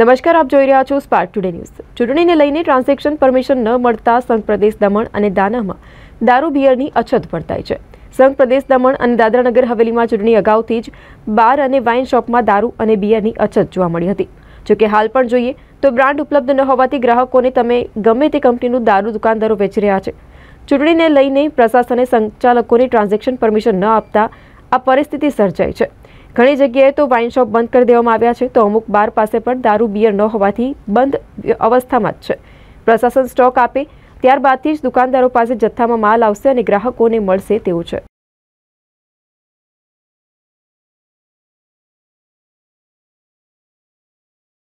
નમસ્કાર આપ જોઈ રહ્યા છો સ્પાર્ક ટુડે ન્યૂઝ ચૂંટણીને લઈને ટ્રાન્ઝેક્શન પરમિશન ન મળતા સંઘ પ્રદેશ દમણ અને દાનામાં દારૂ બિયરની અછત વર્તાય છે સંઘ પ્રદેશ દમણ અને દાદરાનગર હવેલીમાં ચૂંટણી અગાઉથી જ બાર અને વાઇન શોપમાં દારૂ અને બિયરની અછત જોવા મળી હતી જોકે હાલ પણ જોઈએ તો બ્રાન્ડ ઉપલબ્ધ ન હોવાથી ગ્રાહકોને તમે ગમે તે કંપનીનું દારૂ દુકાનદારો વેચી રહ્યા છે ચૂંટણીને લઈને પ્રશાસને સંચાલકોને ટ્રાન્ઝેક્શન પરમિશન ન આપતા આ પરિસ્થિતિ સર્જાઈ છે ઘણી જગ્યાએ તો વાઇન શોપ બંધ કરી દેવામાં આવ્યા છે તો અમુક બાર પાસે પણ દારૂ બિયર ન હોવાથી બંધ અવસ્થામાં જ છે પ્રશાસન સ્ટોક આપે ત્યારબાદથી જ દુકાનદારો પાસે જથ્થામાં માલ આવશે અને ગ્રાહકોને મળશે તેવું છે